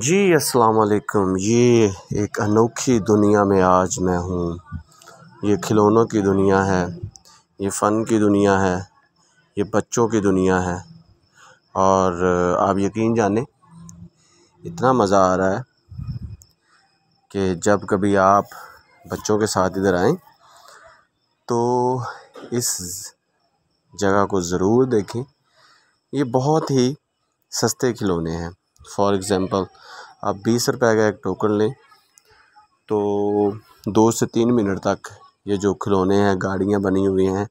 जी अस्सलाम वालेकुम ये एक अनोखी दुनिया में आज मैं हूँ ये खिलौनों की दुनिया है ये फ़न की दुनिया है ये बच्चों की दुनिया है और आप यकीन जाने इतना मज़ा आ रहा है कि जब कभी आप बच्चों के साथ इधर आएं तो इस जगह को ज़रूर देखें ये बहुत ही सस्ते खिलौने हैं फॉर एग्ज़ाम्पल आप बीस रुपए का एक टोकन लें तो दो से तीन मिनट तक ये जो खिलौने हैं गाड़ियाँ बनी हुई हैं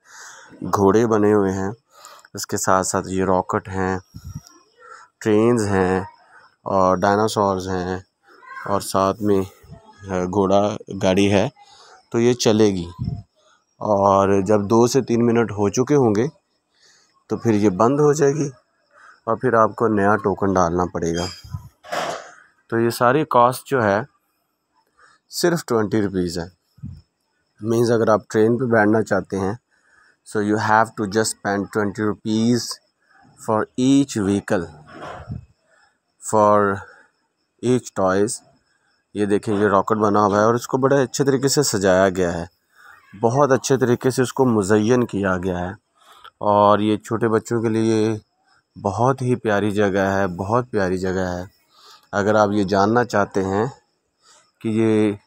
घोड़े बने हुए हैं इसके साथ साथ ये रॉकेट हैं ट्रेन्स हैं और डायनासॉर्स हैं और साथ में घोड़ा गाड़ी है तो ये चलेगी और जब दो से तीन मिनट हो चुके होंगे तो फिर ये बंद हो जाएगी और फिर आपको नया टोकन डालना पड़ेगा तो ये सारी कॉस्ट जो है सिर्फ ट्वेंटी रुपीज़ है मीन्स अगर आप ट्रेन पे बैठना चाहते हैं so you have to just spend twenty rupees for each vehicle for each toys ये देखें ये रॉकेट बना हुआ है और इसको बड़े अच्छे तरीके से सजाया गया है बहुत अच्छे तरीके से इसको मुजैन किया गया है और ये छोटे बच्चों के लिए बहुत ही प्यारी जगह है बहुत प्यारी जगह है अगर आप ये जानना चाहते हैं कि ये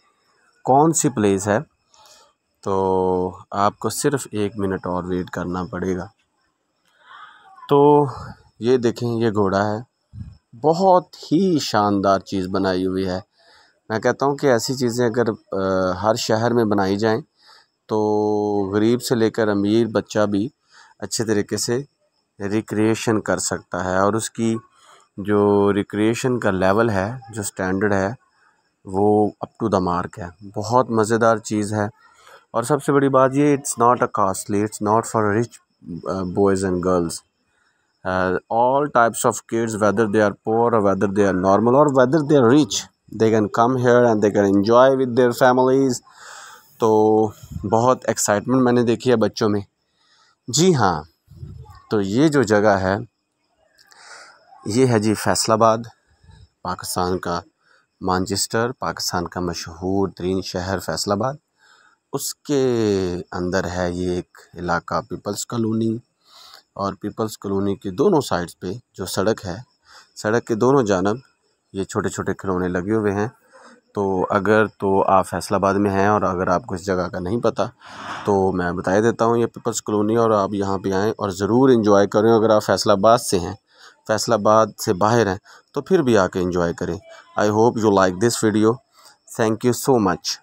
कौन सी प्लेस है तो आपको सिर्फ़ एक मिनट और वेट करना पड़ेगा तो ये देखें ये घोड़ा है बहुत ही शानदार चीज़ बनाई हुई है मैं कहता हूँ कि ऐसी चीज़ें अगर आ, हर शहर में बनाई जाएं तो गरीब से लेकर अमीर बच्चा भी अच्छे तरीके से रिक्रिएशन कर सकता है और उसकी जो रिक्रिएशन का लेवल है जो स्टैंडर्ड है वो अप टू द मार्क है बहुत मज़ेदार चीज़ है और सबसे बड़ी बात ये it's not a costly it's not for rich boys and girls all types of kids whether they are poor whether they are normal और whether they are rich they can come here and they can enjoy with their families तो बहुत excitement मैंने देखी है बच्चों में जी हाँ तो ये जो जगह है ये है जी फैसलाबाद पाकिस्तान का मानचेस्टर पाकिस्तान का मशहूर तरीन शहर फैसलाबाद उसके अंदर है ये एक इलाका पीपल्स कॉलोनी और पीपल्स कॉलोनी के दोनों साइड्स पे जो सड़क है सड़क के दोनों जानब ये छोटे छोटे खिलौने लगे हुए हैं तो अगर तो आप फैसलाबाद में हैं और अगर आपको इस जगह का नहीं पता तो मैं बता देता हूँ ये पीपल्स कॉलोनी और आप यहाँ पे आएँ और ज़रूर इन्जॉय करें अगर आप फैसलाबाद से हैं फैसलाबाद से बाहर हैं तो फिर भी आके इन्जॉय करें I hope you like this video thank you so much